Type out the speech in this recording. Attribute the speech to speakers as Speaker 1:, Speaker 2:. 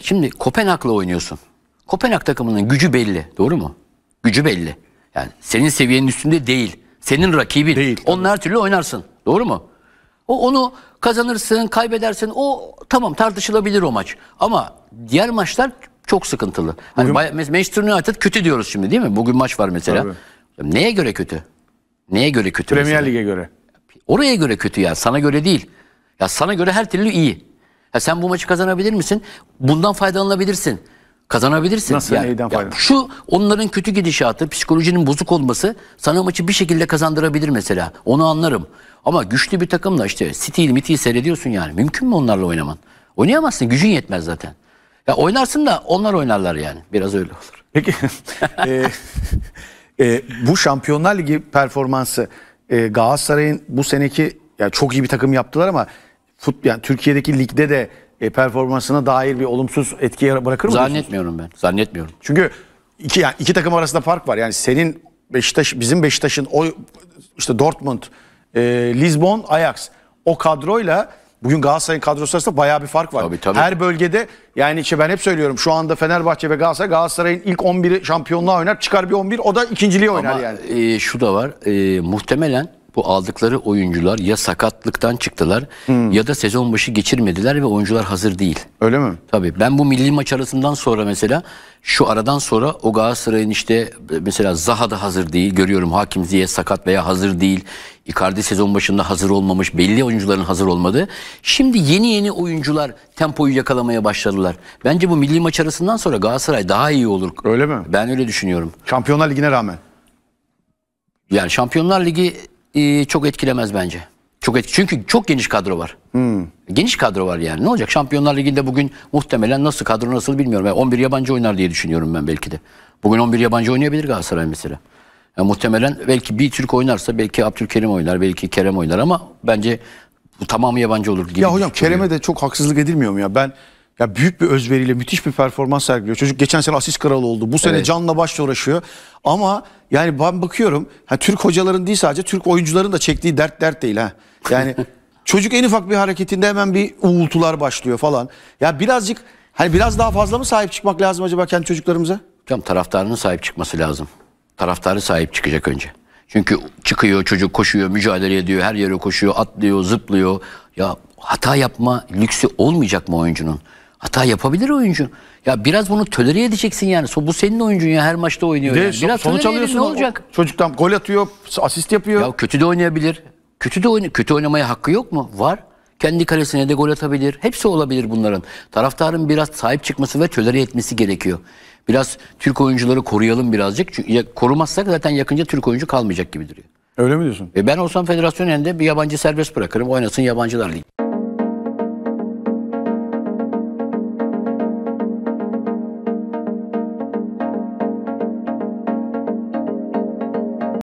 Speaker 1: Şimdi Kopenhag'la oynuyorsun. Kopenhag takımının gücü belli. Doğru mu? Gücü belli. Yani senin seviyenin üstünde değil. Senin rakibin. Değil, Onlar türlü oynarsın. Doğru mu? O onu kazanırsın, kaybedersin. O tamam tartışılabilir o maç. Ama diğer maçlar çok sıkıntılı. Hani Bugün... Manchester United kötü diyoruz şimdi değil mi? Bugün maç var mesela. Tabii. Neye göre kötü? Neye göre kötü? Premier Lig'e göre. Oraya göre kötü ya. Sana göre değil. Ya sana göre her türlü iyi. Ya sen bu maçı kazanabilir misin? Bundan faydalanabilirsin. Kazanabilirsin. Nasıl yani, neyden faydalan? Şu onların kötü gidişatı, psikolojinin bozuk olması sana maçı bir şekilde kazandırabilir mesela. Onu anlarım. Ama güçlü bir takımla işte City'yi, Mity'yi seyrediyorsun yani. Mümkün mü onlarla oynaman? Oynayamazsın. Gücün yetmez zaten. Ya oynarsın da onlar oynarlar yani. Biraz öyle olur. Peki. e,
Speaker 2: e, bu Şampiyonlar Ligi performansı e, Galatasaray'ın bu seneki ya çok iyi bir takım yaptılar ama fut, yani Türkiye'deki ligde de e, performansına dair bir olumsuz etki bırakır mı? Zannetmiyorum
Speaker 1: ben. Zannetmiyorum.
Speaker 2: Çünkü iki, yani iki takım arasında fark var. Yani senin Beşiktaş, bizim Beşiktaş'ın o işte Dortmund, e, Lisbon, Ajax o kadroyla bugün Galatasaray'ın kadrosu arasında bayağı bir fark var. Tabii, tabii. Her bölgede yani işte ben hep söylüyorum şu anda Fenerbahçe ve Galatasaray Galatasaray'ın ilk 11'i şampiyonluğa oynar çıkar bir 11 o da ikinciliği oynar Ama yani.
Speaker 1: E, şu da var e, muhtemelen bu aldıkları oyuncular ya sakatlıktan çıktılar hmm. ya da sezon başı geçirmediler ve oyuncular hazır değil. Öyle mi? Tabii ben bu milli maç arasından sonra mesela şu aradan sonra o Galatasaray'ın işte e, mesela Zaha da hazır değil. Görüyorum Hakim Ziye sakat veya hazır değil. Icardi sezon başında hazır olmamış. Belli oyuncuların hazır olmadığı. Şimdi yeni yeni oyuncular tempoyu yakalamaya başladılar. Bence bu milli maç arasından sonra Galatasaray daha iyi olur. Öyle mi? Ben öyle düşünüyorum. Şampiyonlar Ligi'ne rağmen. Yani Şampiyonlar Ligi ee, çok etkilemez bence. Çok etki çünkü çok geniş kadro var. Hmm. Geniş kadro var yani. Ne olacak? Şampiyonlar Ligi'nde bugün muhtemelen nasıl kadro nasıl bilmiyorum. Yani 11 yabancı oynar diye düşünüyorum ben belki de. Bugün 11 yabancı oynayabilir Galatasaray mesela. Yani muhtemelen belki bir Türk oynarsa belki Abdülkerim oynar, belki Kerem oynar ama bence bu tamamı yabancı olur gibi. Ya hocam Kerem'e de çok haksızlık edilmiyor mu ya? Ben ya büyük bir özveriyle
Speaker 2: müthiş bir performans sergiliyor. Çocuk geçen sene asist kralı oldu. Bu sene evet. canla başla uğraşıyor. Ama yani ben bakıyorum ha, Türk hocaların değil sadece Türk oyuncuların da çektiği dert dert değil ha. Yani çocuk en ufak bir hareketinde hemen bir uğultular başlıyor falan. Ya birazcık hani biraz daha fazla mı sahip çıkmak lazım acaba kendi çocuklarımıza?
Speaker 1: Tam taraftarının sahip çıkması lazım. Taraftarı sahip çıkacak önce. Çünkü çıkıyor çocuk koşuyor, mücadele ediyor, her yere koşuyor, atlıyor, zıplıyor. Ya hata yapma lüksü olmayacak mı oyuncunun? Hata yapabilir oyuncu. Ya biraz bunu tölere edeceksin yani. bu senin oyuncun ya her maçta oynuyor. De, yani. Biraz sonuç alıyorsun. Ne olacak? Çocuktan gol atıyor, asist yapıyor. Ya kötü de oynayabilir. Kötü de oyna kötü oynamaya hakkı yok mu? Var. Kendi kalesine de gol atabilir. Hepsi olabilir bunların. Taraftarın biraz sahip çıkması ve tölere etmesi gerekiyor. Biraz Türk oyuncuları koruyalım birazcık. Çünkü korumazsak zaten yakınca Türk oyuncu kalmayacak gibi duruyor. Öyle mi diyorsun? E ben olsam federasyon elinde bir yabancı serbest bırakırım. Oynasın yabancılar ligi.